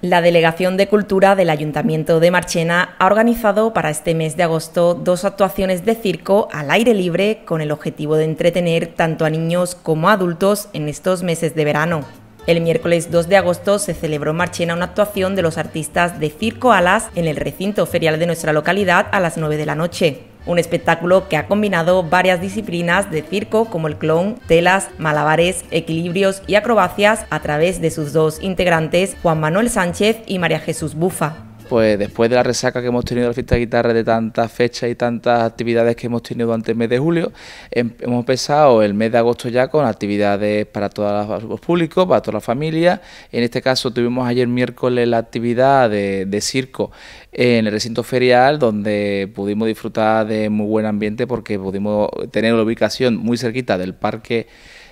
La Delegación de Cultura del Ayuntamiento de Marchena ha organizado para este mes de agosto dos actuaciones de circo al aire libre con el objetivo de entretener tanto a niños como a adultos en estos meses de verano. El miércoles 2 de agosto se celebró en Marchena una actuación de los artistas de Circo Alas en el recinto ferial de nuestra localidad a las 9 de la noche un espectáculo que ha combinado varias disciplinas de circo como el clown, telas, malabares, equilibrios y acrobacias a través de sus dos integrantes, Juan Manuel Sánchez y María Jesús Bufa pues después de la resaca que hemos tenido de la fiesta de guitarra, de tantas fechas y tantas actividades que hemos tenido durante el mes de julio, em, hemos empezado el mes de agosto ya con actividades para todos los públicos, para toda la familia. En este caso tuvimos ayer miércoles la actividad de, de circo en el recinto ferial, donde pudimos disfrutar de muy buen ambiente porque pudimos tener la ubicación muy cerquita del parque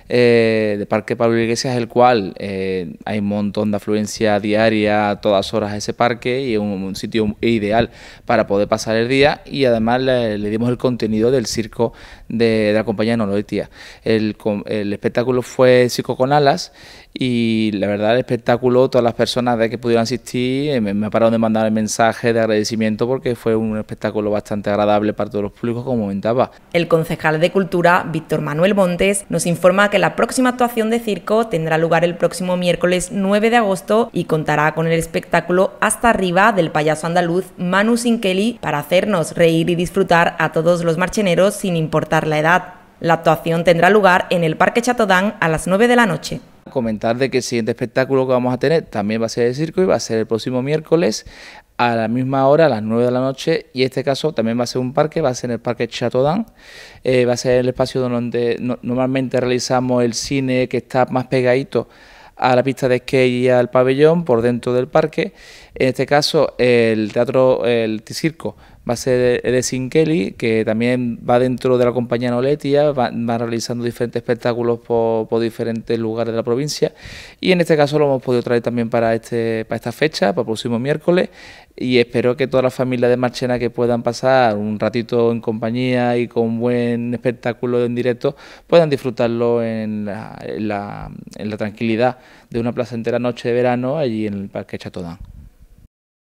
eh, de Parque Pablo Iglesias, el cual eh, hay un montón de afluencia diaria a todas horas ese parque y es un, sitio ideal para poder pasar el día y además le, dimos el contenido del circo de, la compañía de El, el espectáculo fue Circo con Alas y la verdad el espectáculo, todas las personas de que pudieron asistir, eh, me, me pararon de mandar el mensaje de agradecimiento porque fue un espectáculo bastante agradable para todos los públicos, como comentaba. El concejal de Cultura, Víctor Manuel Montes, nos informa que la próxima actuación de circo tendrá lugar el próximo miércoles 9 de agosto y contará con el espectáculo Hasta arriba del payaso andaluz Manu Sinkeli para hacernos reír y disfrutar a todos los marcheneros sin importar la edad. La actuación tendrá lugar en el Parque Chatodán a las 9 de la noche comentar de que el siguiente espectáculo que vamos a tener también va a ser de circo y va a ser el próximo miércoles a la misma hora, a las 9 de la noche, y este caso también va a ser un parque, va a ser en el Parque Chateau eh, va a ser el espacio donde normalmente realizamos el cine que está más pegadito a la pista de skate y al pabellón por dentro del parque. En este caso, el teatro, el circo va a ser de Sinkeli, que también va dentro de la compañía Noletia, van realizando diferentes espectáculos por, diferentes lugares de la provincia. Y en este caso lo hemos podido traer también para, este, para esta fecha, para el próximo miércoles. Y espero que todas las familias de Marchena que puedan pasar un ratito en compañía y con buen espectáculo en directo puedan disfrutarlo en la, en la tranquilidad de una placentera noche de verano allí en el Parque Chatodán.